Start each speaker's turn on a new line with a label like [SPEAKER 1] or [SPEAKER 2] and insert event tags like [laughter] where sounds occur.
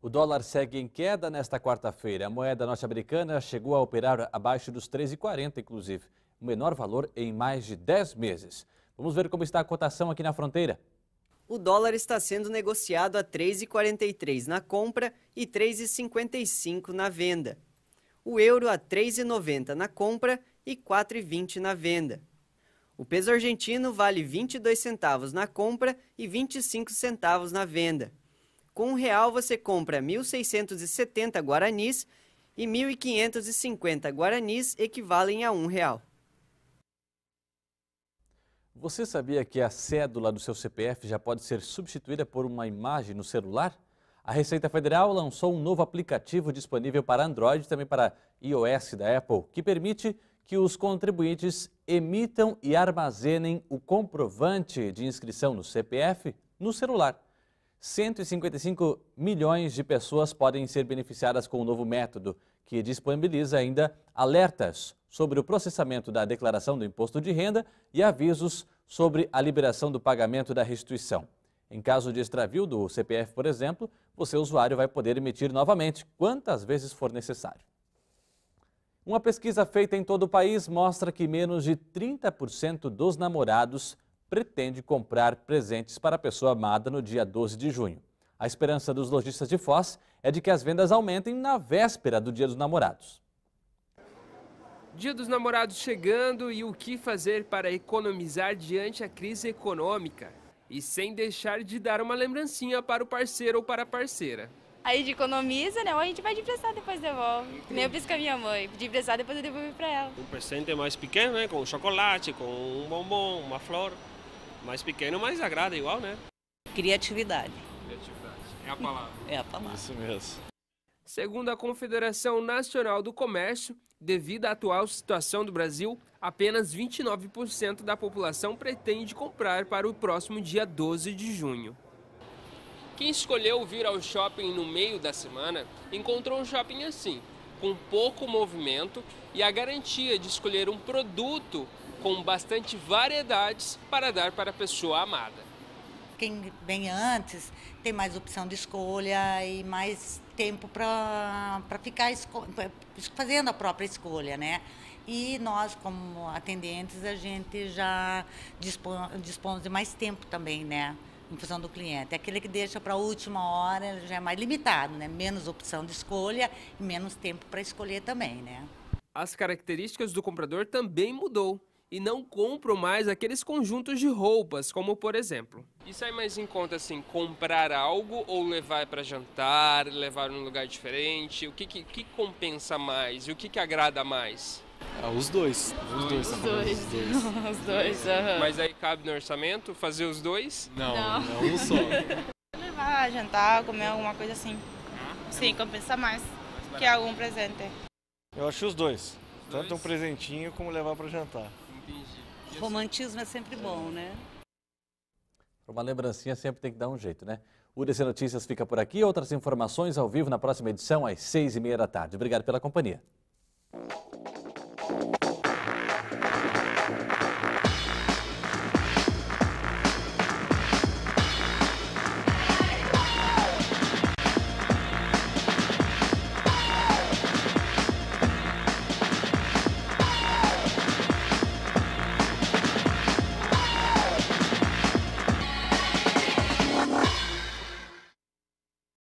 [SPEAKER 1] O dólar segue em queda nesta quarta-feira. A moeda norte-americana chegou a operar abaixo dos 13,40, inclusive, o menor valor em mais de 10 meses. Vamos ver como está a cotação aqui na fronteira.
[SPEAKER 2] O dólar está sendo negociado a 3,43 na compra e 3,55 na venda. O euro a 3,90 na compra e 4,20 na venda. O peso argentino vale 22 centavos na compra e 25 centavos na venda. Com um real você compra 1.670 guaranis e 1.550 guaranis equivalem a um real.
[SPEAKER 1] Você sabia que a cédula do seu CPF já pode ser substituída por uma imagem no celular? A Receita Federal lançou um novo aplicativo disponível para Android e também para iOS da Apple, que permite que os contribuintes emitam e armazenem o comprovante de inscrição no CPF no celular. 155 milhões de pessoas podem ser beneficiadas com o novo método, que disponibiliza ainda alertas sobre o processamento da declaração do imposto de renda e avisos sobre a liberação do pagamento da restituição. Em caso de extravio do CPF, por exemplo, você, usuário, vai poder emitir novamente quantas vezes for necessário. Uma pesquisa feita em todo o país mostra que menos de 30% dos namorados pretende comprar presentes para a pessoa amada no dia 12 de junho. A esperança dos lojistas de Foz é de que as vendas aumentem na véspera do Dia dos Namorados.
[SPEAKER 2] Dia dos Namorados chegando e o que fazer para economizar diante a crise econômica e sem deixar de dar uma lembrancinha para o parceiro ou para a parceira.
[SPEAKER 3] Aí a gente economiza, né? Ou a gente vai de emprestar depois devolve. Nem eu fiz com a minha mãe. De emprestar depois eu devolvi para ela.
[SPEAKER 2] Um presente é mais pequeno, né? Com chocolate, com um bombom, uma flor mais pequeno, mas agrada igual, né?
[SPEAKER 3] Criatividade. Criatividade. É
[SPEAKER 2] a palavra. É a
[SPEAKER 1] palavra. Isso mesmo.
[SPEAKER 2] Segundo a Confederação Nacional do Comércio, devido à atual situação do Brasil, apenas 29% da população pretende comprar para o próximo dia 12 de junho. Quem escolheu vir ao shopping no meio da semana encontrou um shopping assim, com pouco movimento e a garantia de escolher um produto com bastante variedades para dar para a pessoa amada.
[SPEAKER 3] Quem vem antes tem mais opção de escolha e mais tempo para ficar fazendo a própria escolha, né? E nós, como atendentes, a gente já dispõe, dispõe de mais tempo também, né? Em função do cliente. É aquele que deixa para a última hora já é mais limitado, né? Menos opção de escolha e menos tempo para escolher também, né?
[SPEAKER 2] As características do comprador também mudou e não compram mais aqueles conjuntos de roupas, como por exemplo. E sai mais em conta assim, comprar algo ou levar para jantar, levar num lugar diferente? O que, que, que compensa mais e o que, que agrada mais?
[SPEAKER 1] Ah, os dois. Os dois.
[SPEAKER 2] Os tá dois. Os dois. [laughs] os dois uhum. Mas aí cabe no orçamento fazer os dois? Não, não, não
[SPEAKER 3] é um só. [laughs] levar, jantar, comer alguma coisa assim. Hum? Sim, compensa mais que algum presente.
[SPEAKER 1] Eu acho os dois. Os Tanto dois? um presentinho como levar para jantar.
[SPEAKER 3] Entendi. Romantismo é sempre bom, né?
[SPEAKER 1] Uma lembrancinha sempre tem que dar um jeito, né? O DC Notícias fica por aqui. Outras informações ao vivo na próxima edição, às seis e meia da tarde. Obrigado pela companhia.